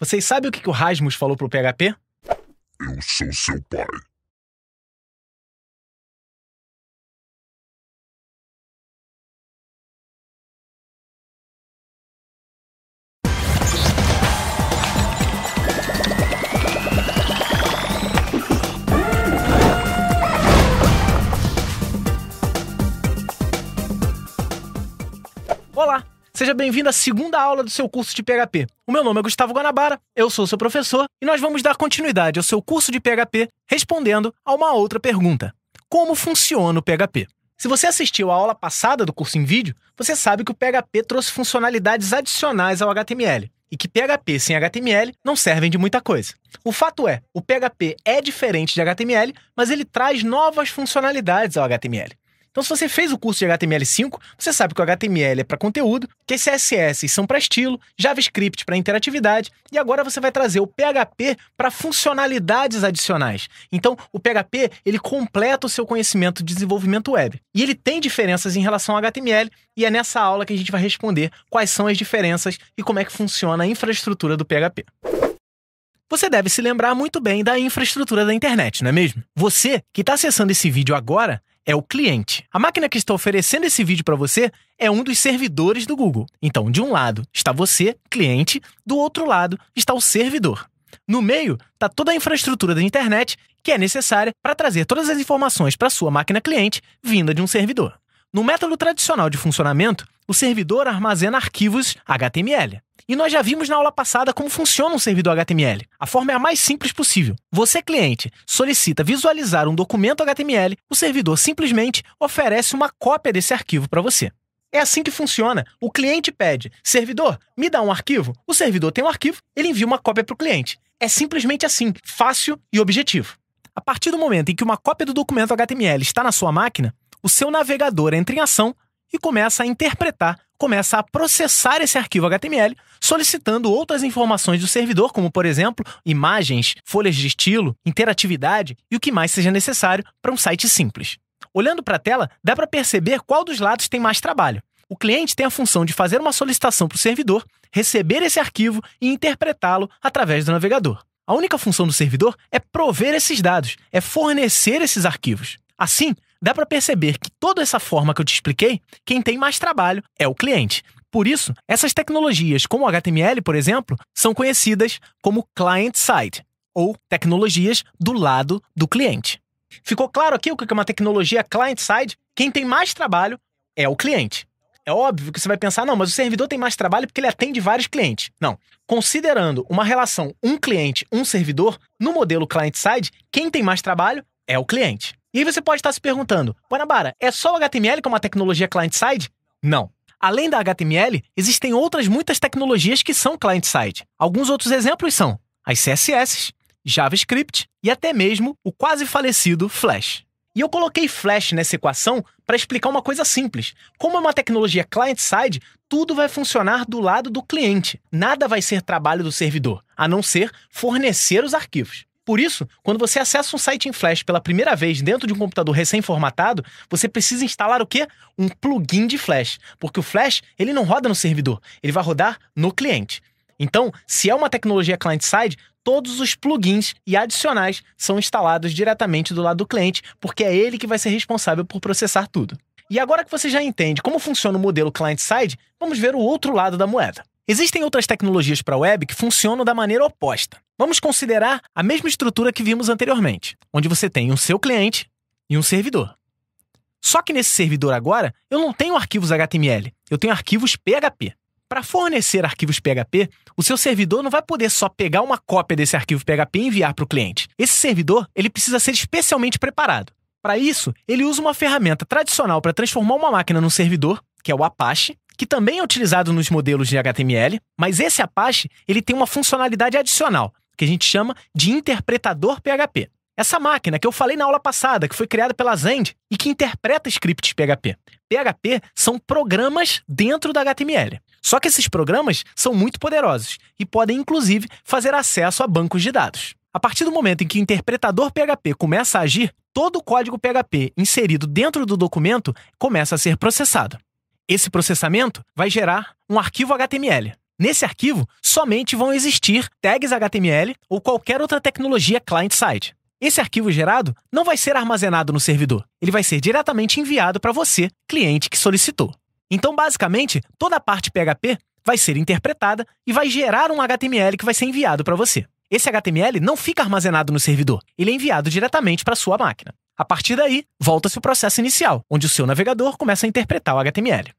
Vocês sabem o que, que o Rasmus falou pro PHP? Eu sou seu pai. Olá, Seja bem-vindo à segunda aula do seu curso de PHP. O meu nome é Gustavo Guanabara, eu sou seu professor e nós vamos dar continuidade ao seu curso de PHP respondendo a uma outra pergunta: Como funciona o PHP? Se você assistiu à aula passada do curso em vídeo, você sabe que o PHP trouxe funcionalidades adicionais ao HTML e que PHP sem HTML não servem de muita coisa. O fato é, o PHP é diferente de HTML, mas ele traz novas funcionalidades ao HTML. Então, se você fez o curso de HTML5, você sabe que o HTML é para conteúdo, que CSS são para estilo, JavaScript para interatividade, e agora você vai trazer o PHP para funcionalidades adicionais. Então, o PHP, ele completa o seu conhecimento de desenvolvimento web. E ele tem diferenças em relação ao HTML, e é nessa aula que a gente vai responder quais são as diferenças e como é que funciona a infraestrutura do PHP. Você deve se lembrar muito bem da infraestrutura da internet, não é mesmo? Você que está acessando esse vídeo agora é o cliente. A máquina que está oferecendo esse vídeo para você é um dos servidores do Google. Então, de um lado está você, cliente, do outro lado está o servidor. No meio está toda a infraestrutura da internet que é necessária para trazer todas as informações para sua máquina cliente vinda de um servidor. No método tradicional de funcionamento, o servidor armazena arquivos HTML. E nós já vimos na aula passada como funciona um servidor HTML. A forma é a mais simples possível. Você, cliente, solicita visualizar um documento HTML, o servidor simplesmente oferece uma cópia desse arquivo para você. É assim que funciona. O cliente pede: servidor, me dá um arquivo. O servidor tem um arquivo, ele envia uma cópia para o cliente. É simplesmente assim, fácil e objetivo. A partir do momento em que uma cópia do documento HTML está na sua máquina, o seu navegador entra em ação e começa a interpretar, começa a processar esse arquivo HTML, solicitando outras informações do servidor, como por exemplo, imagens, folhas de estilo, interatividade e o que mais seja necessário para um site simples. Olhando para a tela, dá para perceber qual dos lados tem mais trabalho. O cliente tem a função de fazer uma solicitação para o servidor, receber esse arquivo e interpretá-lo através do navegador. A única função do servidor é prover esses dados, é fornecer esses arquivos. Assim, Dá para perceber que toda essa forma que eu te expliquei, quem tem mais trabalho é o cliente. Por isso, essas tecnologias como o HTML, por exemplo, são conhecidas como client-side, ou tecnologias do lado do cliente. Ficou claro aqui o que é uma tecnologia client-side? Quem tem mais trabalho é o cliente. É óbvio que você vai pensar, não, mas o servidor tem mais trabalho porque ele atende vários clientes. Não. Considerando uma relação um cliente, um servidor, no modelo client-side, quem tem mais trabalho é o cliente. E aí você pode estar se perguntando, Guanabara, é só o HTML que é uma tecnologia client-side? Não. Além da HTML, existem outras muitas tecnologias que são client-side. Alguns outros exemplos são as CSS, JavaScript e até mesmo o quase falecido Flash. E eu coloquei Flash nessa equação para explicar uma coisa simples. Como é uma tecnologia client-side, tudo vai funcionar do lado do cliente. Nada vai ser trabalho do servidor, a não ser fornecer os arquivos. Por isso, quando você acessa um site em Flash pela primeira vez dentro de um computador recém-formatado, você precisa instalar o quê? Um plugin de Flash, porque o Flash ele não roda no servidor, ele vai rodar no cliente. Então, se é uma tecnologia client-side, todos os plugins e adicionais são instalados diretamente do lado do cliente, porque é ele que vai ser responsável por processar tudo. E agora que você já entende como funciona o modelo client-side, vamos ver o outro lado da moeda. Existem outras tecnologias para a web que funcionam da maneira oposta. Vamos considerar a mesma estrutura que vimos anteriormente, onde você tem um seu cliente e um servidor. Só que nesse servidor agora, eu não tenho arquivos HTML, eu tenho arquivos PHP. Para fornecer arquivos PHP, o seu servidor não vai poder só pegar uma cópia desse arquivo PHP e enviar para o cliente. Esse servidor ele precisa ser especialmente preparado. Para isso, ele usa uma ferramenta tradicional para transformar uma máquina num servidor, que é o Apache, que também é utilizado nos modelos de HTML, mas esse Apache ele tem uma funcionalidade adicional, que a gente chama de interpretador PHP. Essa máquina que eu falei na aula passada, que foi criada pela Zend e que interpreta scripts PHP. PHP são programas dentro da HTML. Só que esses programas são muito poderosos e podem, inclusive, fazer acesso a bancos de dados. A partir do momento em que o interpretador PHP começa a agir, todo o código PHP inserido dentro do documento começa a ser processado. Esse processamento vai gerar um arquivo HTML. Nesse arquivo, somente vão existir tags HTML ou qualquer outra tecnologia client-side. Esse arquivo gerado não vai ser armazenado no servidor, ele vai ser diretamente enviado para você, cliente que solicitou. Então, basicamente, toda a parte PHP vai ser interpretada e vai gerar um HTML que vai ser enviado para você. Esse HTML não fica armazenado no servidor, ele é enviado diretamente para sua máquina. A partir daí, volta-se o processo inicial, onde o seu navegador começa a interpretar o HTML.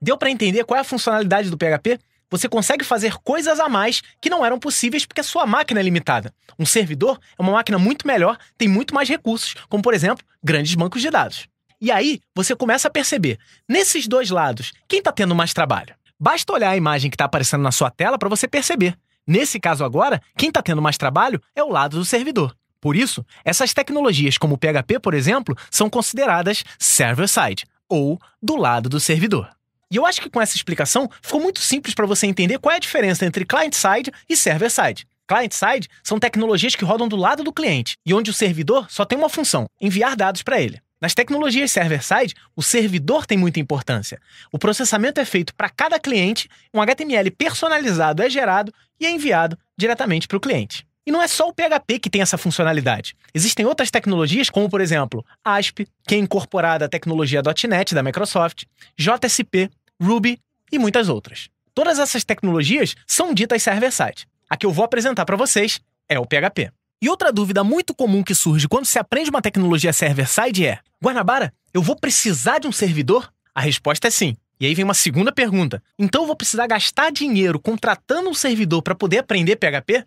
Deu para entender qual é a funcionalidade do PHP? Você consegue fazer coisas a mais que não eram possíveis porque a sua máquina é limitada. Um servidor é uma máquina muito melhor, tem muito mais recursos, como por exemplo, grandes bancos de dados. E aí você começa a perceber, nesses dois lados, quem está tendo mais trabalho? Basta olhar a imagem que está aparecendo na sua tela para você perceber. Nesse caso agora, quem está tendo mais trabalho é o lado do servidor. Por isso, essas tecnologias como o PHP, por exemplo, são consideradas server-side, ou do lado do servidor. E eu acho que com essa explicação ficou muito simples para você entender qual é a diferença entre client-side e server-side. Client-side são tecnologias que rodam do lado do cliente e onde o servidor só tem uma função: enviar dados para ele. Nas tecnologias server-side, o servidor tem muita importância. O processamento é feito para cada cliente, um HTML personalizado é gerado e é enviado diretamente para o cliente. E não é só o PHP que tem essa funcionalidade. Existem outras tecnologias, como por exemplo, ASP, que é incorporada à tecnologia .NET da Microsoft, JSP, Ruby e muitas outras. Todas essas tecnologias são ditas server-side. A que eu vou apresentar para vocês é o PHP. E outra dúvida muito comum que surge quando se aprende uma tecnologia server-side é: Guanabara, eu vou precisar de um servidor? A resposta é sim. E aí vem uma segunda pergunta: então eu vou precisar gastar dinheiro contratando um servidor para poder aprender PHP?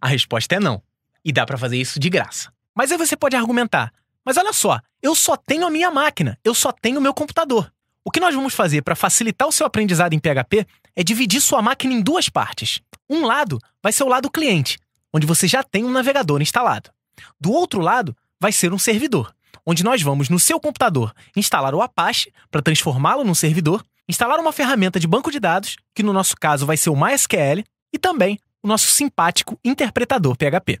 A resposta é não. E dá para fazer isso de graça. Mas aí você pode argumentar: mas olha só, eu só tenho a minha máquina, eu só tenho o meu computador. O que nós vamos fazer para facilitar o seu aprendizado em PHP é dividir sua máquina em duas partes. Um lado vai ser o lado cliente, onde você já tem um navegador instalado. Do outro lado vai ser um servidor, onde nós vamos no seu computador instalar o Apache para transformá-lo num servidor, instalar uma ferramenta de banco de dados, que no nosso caso vai ser o MySQL, e também o nosso simpático interpretador PHP.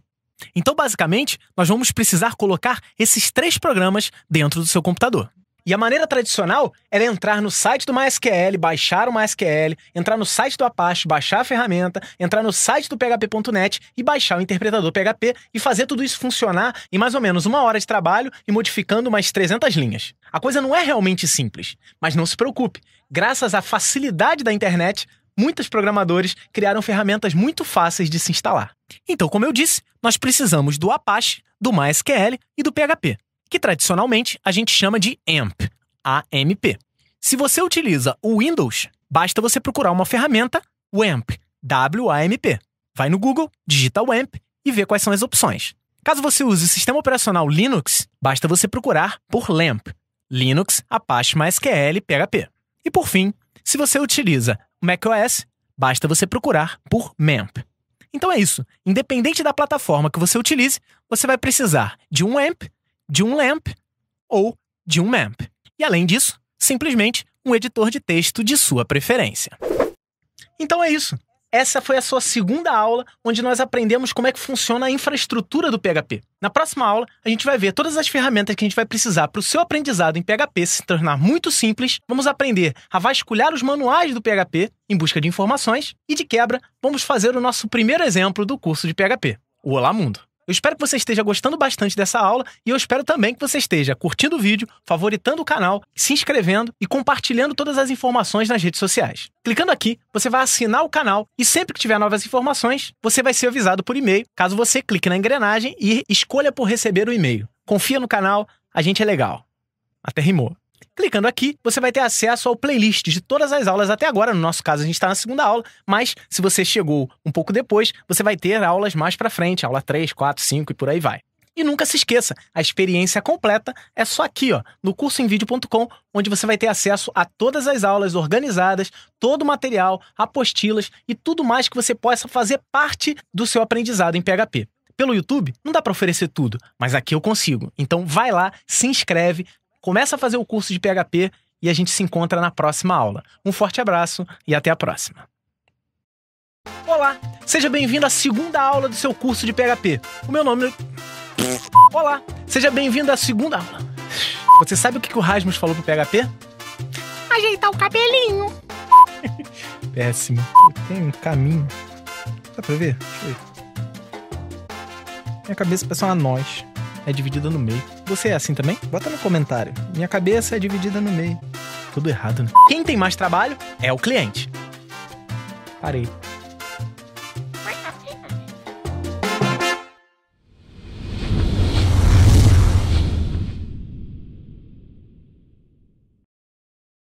Então, basicamente, nós vamos precisar colocar esses três programas dentro do seu computador. E a maneira tradicional era é entrar no site do MySQL, baixar o MySQL, entrar no site do Apache, baixar a ferramenta, entrar no site do PHP.net e baixar o interpretador PHP e fazer tudo isso funcionar em mais ou menos uma hora de trabalho e modificando umas 300 linhas. A coisa não é realmente simples, mas não se preocupe. Graças à facilidade da internet, muitos programadores criaram ferramentas muito fáceis de se instalar. Então, como eu disse, nós precisamos do Apache, do MySQL e do PHP que tradicionalmente a gente chama de AMP, AMP. Se você utiliza o Windows, basta você procurar uma ferramenta WAMP, W-A-M-P. Vai no Google, digita WAMP e vê quais são as opções. Caso você use o sistema operacional Linux, basta você procurar por LAMP, Linux, Apache MySQL, PHP. E por fim, se você utiliza macOS, basta você procurar por MEMP. Então é isso. Independente da plataforma que você utilize, você vai precisar de um AMP de um LAMP ou de um MAMP. E além disso, simplesmente um editor de texto de sua preferência. Então é isso. Essa foi a sua segunda aula, onde nós aprendemos como é que funciona a infraestrutura do PHP. Na próxima aula, a gente vai ver todas as ferramentas que a gente vai precisar para o seu aprendizado em PHP se tornar muito simples. Vamos aprender a vasculhar os manuais do PHP em busca de informações e, de quebra, vamos fazer o nosso primeiro exemplo do curso de PHP, o Olá Mundo. Eu espero que você esteja gostando bastante dessa aula e eu espero também que você esteja curtindo o vídeo, favoritando o canal, se inscrevendo e compartilhando todas as informações nas redes sociais. Clicando aqui, você vai assinar o canal e sempre que tiver novas informações, você vai ser avisado por e-mail, caso você clique na engrenagem e escolha por receber o e-mail. Confia no canal, a gente é legal. Até rimou. Clicando aqui, você vai ter acesso ao playlist de todas as aulas até agora. No nosso caso, a gente está na segunda aula, mas se você chegou um pouco depois, você vai ter aulas mais para frente, aula 3, 4, 5 e por aí vai. E nunca se esqueça, a experiência completa é só aqui, ó, no cursoemvideo.com, onde você vai ter acesso a todas as aulas organizadas, todo o material, apostilas e tudo mais que você possa fazer parte do seu aprendizado em PHP. Pelo YouTube, não dá para oferecer tudo, mas aqui eu consigo. Então vai lá, se inscreve, começa a fazer o curso de PHP e a gente se encontra na próxima aula. Um forte abraço e até a próxima. Olá, seja bem-vindo à segunda aula do seu curso de PHP. O meu nome é Olá, seja bem-vindo à segunda aula. Você sabe o que o Rasmus falou pro PHP? Ajeitar o cabelinho. Péssimo. Tem um caminho. Dá pra ver? Deixa eu ver. Minha cabeça parece uma noz. É dividida no meio. Você é assim também? Bota no comentário. Minha cabeça é dividida no meio. Tudo errado, né? Quem tem mais trabalho é o cliente. Parei.